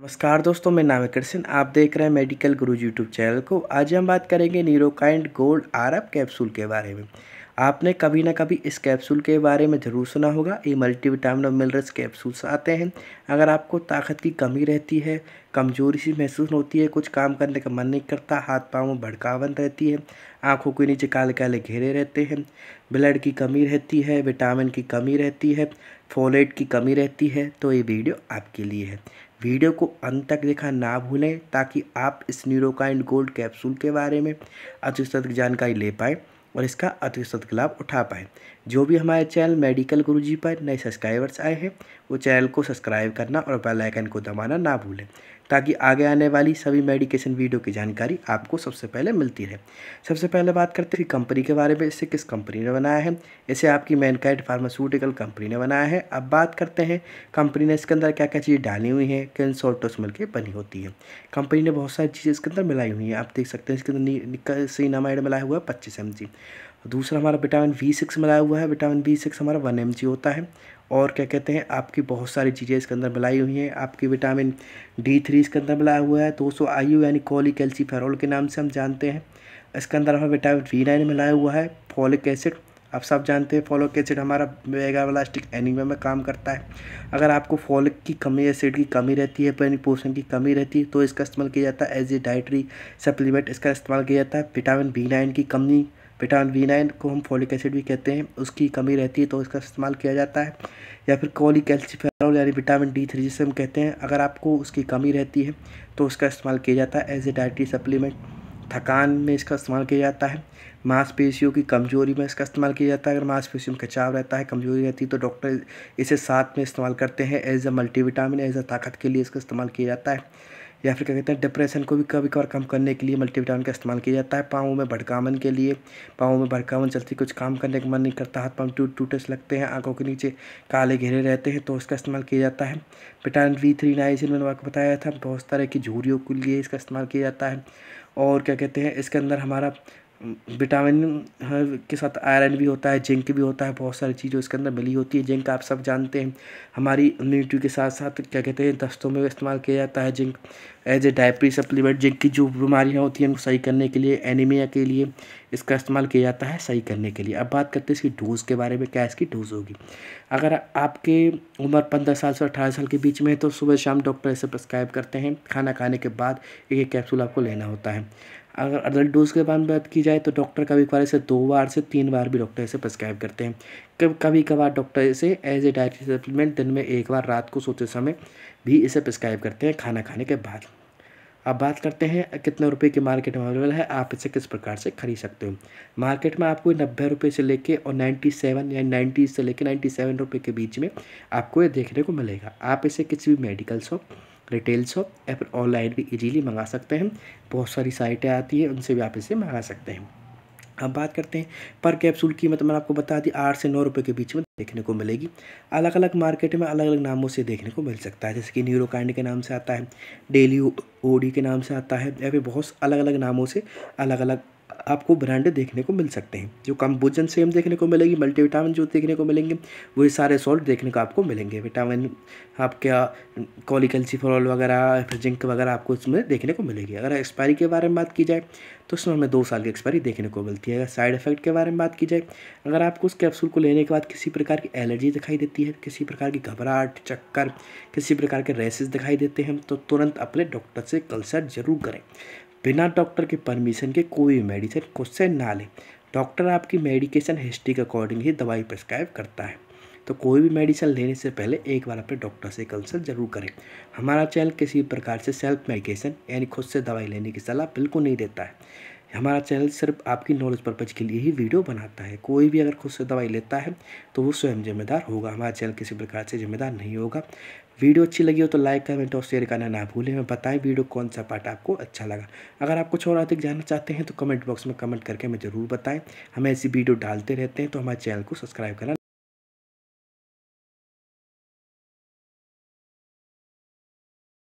नमस्कार दोस्तों मैं नाम है कृष्ण आप देख रहे हैं मेडिकल गुरु यूट्यूब चैनल को आज हम बात करेंगे नीरोकाइंड गोल्ड आरब कैप्सूल के बारे में आपने कभी ना कभी इस कैप्सूल के बारे में ज़रूर सुना होगा ये मल्टीविटामिन और मिनरल्स कैप्सूल्स आते हैं अगर आपको ताकत की कमी रहती है कमजोरी सी महसूस होती है कुछ काम करने का मन नहीं करता हाथ पाँव में भड़कावन रहती है आँखों के नीचे काले काले घेरे रहते हैं ब्लड की कमी रहती है विटामिन की कमी रहती है फोलेट की कमी रहती है तो ये वीडियो आपके लिए है वीडियो को अंत तक देखा ना भूलें ताकि आप इस न्यूरोकाइंड गोल्ड कैप्सूल के बारे में अच्छी से जानकारी ले पाएँ और इसका अतिशत लाभ उठा पाए जो भी हमारे चैनल मेडिकल गुरु जी पर नए सब्सक्राइबर्स आए हैं वो चैनल को सब्सक्राइब करना और बेल आइकन को दबाना ना भूलें ताकि आगे आने वाली सभी मेडिकेशन वीडियो की जानकारी आपको सबसे पहले मिलती रहे सबसे पहले बात करते हैं कंपनी के बारे में इसे किस कंपनी ने बनाया है इसे आपकी मैनकाइट फार्मास्यूटिकल कंपनी ने बनाया है अब बात करते हैं कंपनी ने इसके अंदर क्या क्या चीज़ें डाली हुई हैं किन सोल्टोस मिल के बनी होती है कंपनी ने बहुत सारी चीज़ें इसके अंदर मिलाई हुई हैं आप देख सकते हैं इसके अंदर निकासी नामाइड मिलाया हुआ है पच्चीस एम जी दूसरा हमारा विटामिन बी सिक्स मिलाया हुआ है विटामिन बी सिक्स हमारा वन एम होता है और क्या कहते हैं आपकी बहुत सारी चीज़ें इसके अंदर मिलाई हुई हैं आपकी विटामिन डी थ्री इसके अंदर मिलाया हुआ है दो सौ आई यू यानी कॉली कैल्सी फेरोल के नाम से हम जानते हैं इसके अंदर हमें विटामिन वी नाइन मिलाया हुआ है फॉलिक एसिड आप सब जानते हैं फॉलिक एसिड हमारा मेगा ब्लास्टिक एनीमिया में काम करता है अगर आपको फॉलिक की कमी एसिड की कमी रहती है पेनी पोषण की कमी रहती है तो इसका इस्तेमाल किया जाता है एज ए डाइटरी सप्लीमेंट इसका इस्तेमाल किया जाता है विटामिन बी नाइन की कमी विटामिन वी नाइन को हम फोलिक एसिड भी कहते हैं उसकी कमी रहती है तो इसका इस्तेमाल किया जाता है या फिर कॉली कैल्सीफेरॉल यानी विटामिन डी थ्री जिसे हम कहते हैं अगर आपको उसकी कमी रहती है तो उसका इस्तेमाल किया जाता है एज ए डाइटरी सप्लीमेंट थकान में इसका इस्तेमाल किया जाता है मांसपेशियों की कमज़ोरी में इसका इस्तेमाल किया जाता है अगर मांसपेशियों में खिंचाव रहता है कमज़ोरी रहती है तो डॉक्टर इसे साथ में इस्तेमाल करते हैं as a multivitamin as a ताकत के लिए इसका इस्तेमाल किया जाता है या फिर क्या कहते हैं डिप्रेशन को भी कभी कभार कम करने के लिए मल्टीविटामिन का इस्तेमाल किया जाता है पाँव में भड़कावन के लिए पाँव में भड़कावन चलती कुछ काम करने का मन नहीं करता हाथ पाँव टूट टूटे लगते हैं आंखों के नीचे काले घेरे रहते हैं तो उसका इस्तेमाल किया जाता है विटामिन वी थ्री नाइसिन मैंने आपको बताया था बहुत तरह की झूरियों के लिए इसका इस्तेमाल किया जाता है और क्या कहते हैं इसके अंदर हमारा विटामिन के साथ आयरन भी होता है जिंक भी होता है बहुत सारी चीज़ें इसके अंदर मिली होती है जिंक आप सब जानते हैं हमारी इम्यूनिटी के साथ साथ क्या कहते हैं दस्तों में इस्तेमाल किया जाता है zinc as a dietary supplement zinc की जो बीमारियाँ होती हैं उनको सही करने के लिए एनीमिया के लिए इसका इस्तेमाल किया जाता है सही करने के लिए अब बात करते हैं इसकी डोज़ के बारे में क्या इसकी डोज़ होगी अगर आपके उम्र पंद्रह साल से अठारह साल के बीच में है तो सुबह शाम डॉक्टर इसे प्रस्क्राइब करते हैं खाना खाने के बाद एक एक कैप्सूल आपको लेना होता है अगर अडल्ट डोज के बाद बात की जाए तो डॉक्टर कभी कभार इसे दो बार से तीन बार भी डॉक्टर इसे प्रस्क्राइब करते हैं कभी कभी कभार डॉक्टर इसे एज ए डाइट सप्लीमेंट दिन में एक बार रात को सोते समय भी इसे प्रस्क्राइब करते हैं खाना खाने के बाद अब बात करते हैं कितने रुपए की मार्केट में अवेलेबल है आप इसे किस प्रकार से खरीद सकते हो मार्केट में आपको नब्बे रुपये से लेके और नाइन्टी सेवन या नाइन्टी से लेके नाइन्टी सेवन रुपये के बीच में आपको ये देखने को मिलेगा आप इसे किसी भी मेडिकल शॉप रिटेल शॉप या फिर ऑनलाइन भी इजीली मंगा सकते हैं बहुत सारी साइटें आती हैं उनसे भी आप इसे मंगा सकते हैं अब बात करते हैं पर कैप्सूल कीमत मतलब मैंने आपको बता दी आठ से नौ रुपये के बीच में देखने को मिलेगी अलग अलग मार्केट में अलग अलग नामों से देखने को मिल सकता है जैसे कि न्यूरोकाइंड के नाम से आता है डेली ओडी के नाम से आता है या फिर बहुत अलग अलग नामों से अलग अलग आपको ब्रांड देखने को मिल सकते हैं जो कम्बोजन सेम देखने को मिलेगी मल्टीविटामिन जो देखने को मिलेंगे वही सारे सॉल्ट देखने को आपको मिलेंगे विटामिन आपका कॉलिकल्सीफॉल वगैरह फिर जिंक वगैरह आपको इसमें देखने को मिलेगी अगर एक्सपायरी के बारे में बात की जाए तो उसमें हमें दो साल की एक्सपायरी देखने को मिलती है अगर साइड इफेक्ट के बारे में बात की जाए अगर आपको उस कैप्सूल को लेने के बाद किसी प्रकार की एलर्जी दिखाई देती है किसी प्रकार की घबराहट चक्कर किसी प्रकार के रेसेस दिखाई देते हैं तो तुरंत अपने डॉक्टर से कल्सर जरूर करें बिना डॉक्टर के परमिशन के कोई भी मेडिसिन खुद से ना लें डॉक्टर आपकी मेडिकेशन हिस्ट्री के अकॉर्डिंग ही दवाई प्रिस्क्राइब करता है तो कोई भी मेडिसिन लेने से पहले एक बार अपने डॉक्टर से कंसल्ट जरूर करें हमारा चैनल किसी प्रकार से सेल्फ मेडिकेशन यानी खुद से दवाई लेने की सलाह बिल्कुल नहीं देता है हमारा चैनल सिर्फ आपकी नॉलेज पर्पज़ के लिए ही वीडियो बनाता है कोई भी अगर खुद से दवाई लेता है तो वो स्वयं जिम्मेदार होगा हमारा चैनल किसी प्रकार से जिम्मेदार नहीं होगा वीडियो अच्छी लगी हो तो लाइक कमेंट और शेयर करना ना भूलें हमें बताएं वीडियो कौन सा पार्ट आपको अच्छा लगा अगर आप कुछ और अधिक जानना चाहते हैं तो कमेंट बॉक्स में कमेंट करके हमें ज़रूर बताएं हमें ऐसी वीडियो डालते रहते हैं तो हमारे चैनल को सब्सक्राइब करना